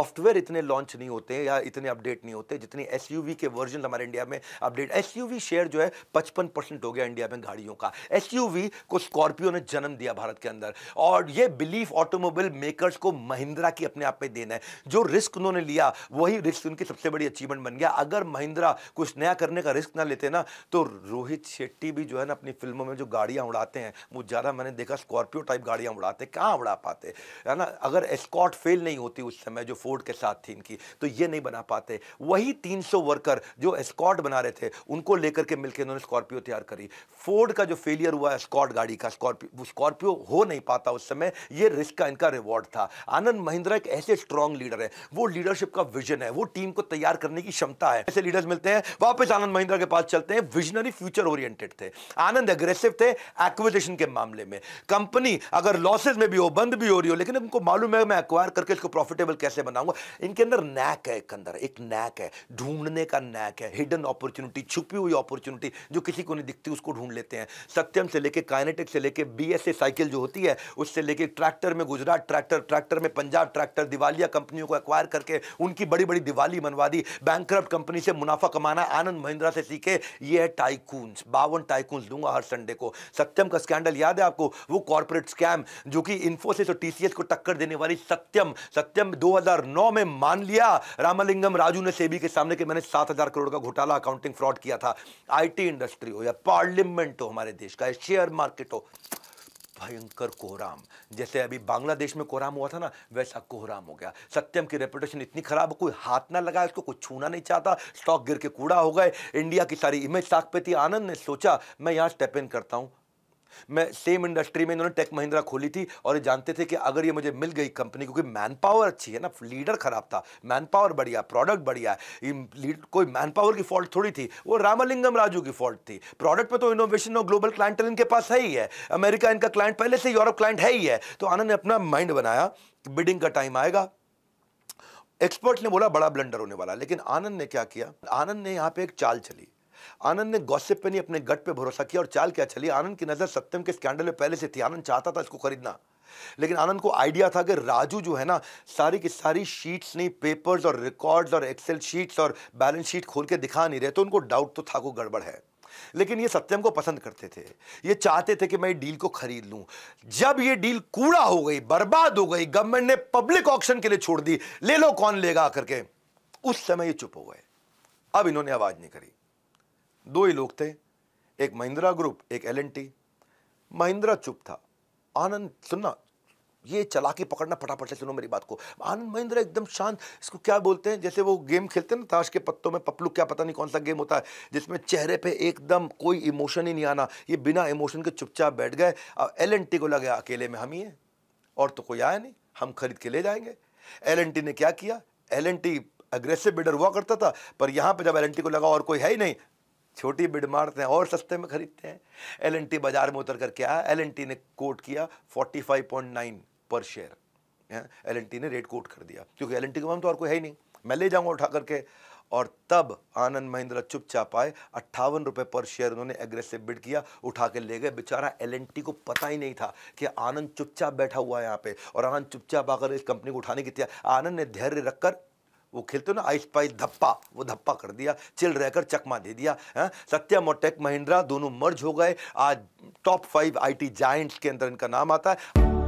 Software इतने launch नहीं होते या इतने अपडेट नहीं होते जितनी एस के वर्जन हमारे इंडिया में अपडेट एस शेयर जो है पचपन परसेंट हो गया इंडिया में गाड़ियों का एस को स्कॉर्पियो ने जन्म दिया भारत के अंदर और ये बिलीफ ऑटोमोबाइल मेकर्स को महिंद्रा की अपने आप में देना है जो रिस्क उन्होंने लिया वही रिस्क उनकी सबसे बड़ी अचीवमेंट बन गया अगर महिंद्रा कुछ नया करने का रिस्क ना लेते ना तो रोहित शेट्टी भी जो है ना अपनी फिल्मों में जो गाड़ियाँ उड़ाते हैं वो ज़्यादा मैंने देखा स्कॉर्पियो टाइप गाड़ियाँ उड़ाते कहाँ उड़ा पाते है ना अगर एस्कॉट फेल नहीं होती उस समय जो फोर्ड के साथ थी इनकी तो ये नहीं बना पाते वही 300 वर्कर जो स्कॉट बना रहे थे उनको लेकर के मिलकर इन्होंने स्कॉर्पियो तैयार करी फोर्ड का जो फेलियर हुआ स्कॉट गाड़ी का स्कॉर्पियो स्कॉर्पियो हो नहीं पाता उस समय ये रिस्क का इनका रिवॉर्ड था आनंद महिंद्रा एक ऐसे स्ट्रॉन्ग लीडर है वो लीडरशिप का विजन है वो टीम को तैयार करने की क्षमता है ऐसे लीडर्स मिलते हैं वापस आनंद महिंद्रा के पास चलते हैं विजनरी फ्यूचर ओरिएंटेड थे आनंद एग्रेसिव थे एक्विजिशन के मामले में कंपनी अगर लॉसेज में भी हो बंद भी हो रही हो लेकिन उनको मालूम है मैं एक्वायर करके इसको प्रॉफिटेबल कैसे बना बनाऊंगा इनके अंदर नैक है एक अंदर एक नैक है ढूंढने का नैक है हिडन अपॉर्चुनिटी छुपी हुई अपॉर्चुनिटी जो किसी को नहीं दिखती उसको ढूंढ लेते हैं सत्यम से लेके काइनेटिक से लेके बीएसए साइकिल जो होती है उससे लेके ट्रैक्टर में गुजरात ट्रैक्टर ट्रैक्टर में पंजाब ट्रैक्टर दिवालिया कंपनियों को एक्वायर करके उनकी बड़ी बड़ी दिवाली मनवा दी बैंक कंपनी से मुनाफा कमाना आनंद महिंद्रा से सीखे ये है टाइकून बावन टाइकून दूंगा हर संडे को सत्यम का स्कैंडल याद है आपको वो कॉर्पोरेट स्कैम जो कि इन्फोसिस और टीसीएस को टक्कर देने वाली सत्यम सत्यम 2009 में मान लिया रामलिंगम राजू ने सेबी के सामने कि मैंने 7000 करोड़ का घोटाला अकाउंटिंग फ्रॉड किया था आईटी इंडस्ट्री हो या पार्लियामेंट हो हमारे देश का शेयर मार्केट हो भयंकर कोहराम जैसे अभी बांग्लादेश में कोहराम हुआ था ना वैसा कोहराम हो गया सत्यम की रेपुटेशन इतनी खराब कोई हाथ ना लगा इसको कुछ छूना नहीं चाहता स्टॉक गिर के कूड़ा हो गए इंडिया की सारी इमेज साख पे थी आनंद ने सोचा मैं यहाँ स्टेप इन करता हूँ मैं सेम इंडस्ट्री में इन्होंने टेक महिंद्रा खोली थी और ये जानते थे कि अगर ये मुझे मिल गई कंपनी क्योंकि मैन पावर अच्छी है ना लीडर खराब था मैन पावर बढ़िया प्रोडक्ट बढ़िया कोई मैन पावर की फॉल्ट थोड़ी थी वो रामलिंगम राजू की फॉल्ट थी प्रोडक्ट में तो इनोवेशन और ग्लोबल क्लाइंट इनके पास है ही है अमेरिका इनका क्लाइंट पहले से यूरोप क्लाइंट है ही है तो आनंद ने अपना माइंड बनाया कि बिडिंग का टाइम आएगा एक्सपर्ट ने बोला बड़ा ब्लंडर होने वाला लेकिन आनंद ने क्या किया आनंद ने यहाँ पे एक चाल चली आनंद ने गॉसिप पे नहीं अपने गट पे भरोसा किया और चाल क्या चली आनंद की नज़र सत्यम के स्कैंडल में पहले से थी आनंद चाहता था इसको खरीदना लेकिन आनंद को आइडिया था कि राजू जो है ना सारी की सारी शीट्स नहीं पेपर्स और रिकॉर्ड्स और एक्सेल शीट्स और बैलेंस शीट खोल के दिखा नहीं रहे तो उनको डाउट तो था को गड़बड़ है लेकिन ये सत्यम को पसंद करते थे ये चाहते थे कि मैं डील को खरीद लूं जब ये डील कूड़ा हो गई बर्बाद हो गई गवर्नमेंट ने पब्लिक ऑक्शन के लिए छोड़ दी ले लो कौन लेगा करके उस समय ये चुप हो गए अब इन्होंने आवाज नहीं करी दो ही लोग थे एक महिंद्रा ग्रुप एक एल महिंद्रा चुप था आनंद सुनना ये चला के पकड़ना फटाफट से सुनो मेरी बात को आनंद महिंद्रा एकदम शांत इसको क्या बोलते हैं जैसे वो गेम खेलते हैं ना ताश के पत्तों में पपलू क्या पता नहीं कौन सा गेम होता है जिसमें चेहरे पे एकदम कोई इमोशन ही नहीं आना ये बिना इमोशन के चुपचाप बैठ गए अब एल एन टी को लगे अकेले में हम ही हैं और तो कोई आया नहीं हम खरीद के ले जाएंगे एल एन टी ने क्या किया L N T aggressive builder हुआ करता था पर यहाँ पर जब एल एन टी को लगा और कोई है ही नहीं छोटी बिड मारते हैं और सस्ते में खरीदते हैं एल बाजार में उतर कर आया एल ने कोट किया 45.9 पर शेयर एल ने रेट कोट कर दिया क्योंकि एल के नाम तो और कोई है ही नहीं मैं ले जाऊंगा उठा करके और तब आनंद महिंद्रा चुपचाप आए अट्ठावन रुपये पर शेयर उन्होंने एग्रेसिव बिड किया उठा के ले गए बेचारा एल को पता ही नहीं था कि आनंद चुपचाप बैठा हुआ है यहाँ पे और आनंद चुपचाप आकर इस कंपनी को उठाने की तैयार आनंद ने धैर्य रखकर वो खेलते ना आइस पाइस धप्पा वो धप्पा कर दिया चिल रहकर चकमा दे दिया है हाँ? सत्यम और टेक महिंद्रा दोनों मर्ज हो गए आज टॉप फाइव आईटी जाइंट्स के अंदर इनका नाम आता है